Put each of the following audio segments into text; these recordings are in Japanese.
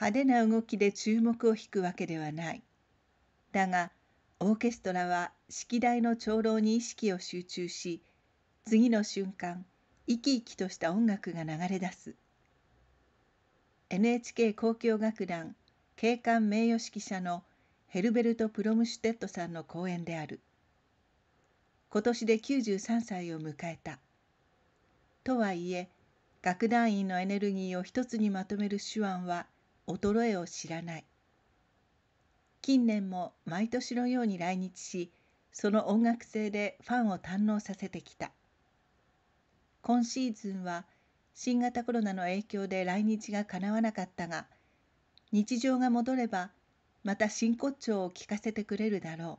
派手な動きで注目を引くわけではないだがオーケストラは式台の長老に意識を集中し次の瞬間生き生きとした音楽が流れ出す NHK 交響楽団警官名誉指揮者のヘルベルト・プロムシュテットさんの講演である今年で93歳を迎えたとはいえ楽団員のエネルギーを一つにまとめる手腕は衰えを知らない近年も毎年のように来日しその音楽性でファンを堪能させてきた今シーズンは新型コロナの影響で来日がかなわなかったが日常が戻ればまた真骨頂を聞かせてくれるだろう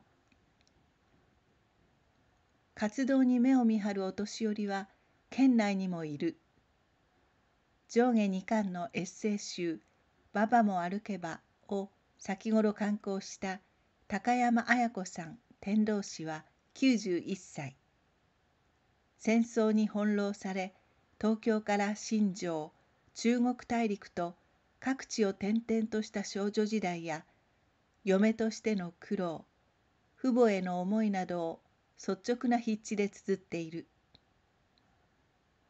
活動に目を見張るお年寄りは県内にもいる上下2巻のエッセイ集ババも歩けば」を先頃刊行した高山綾子さん天童氏は91歳戦争に翻弄され東京から新庄中国大陸と各地を転々とした少女時代や嫁としての苦労父母への思いなどを率直な筆致で綴っている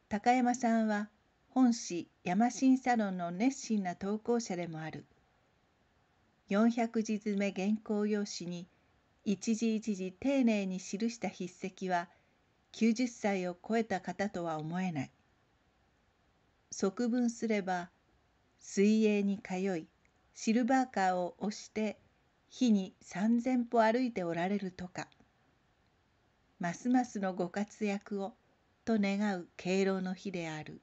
高山さんは本誌山新サロンの熱心な投稿者でもある400字詰め原稿用紙に一字一字丁寧に記した筆跡は90歳を超えた方とは思えない即分すれば水泳に通いシルバーカーを押して日に3,000歩歩いておられるとかますますのご活躍をと願う敬老の日である。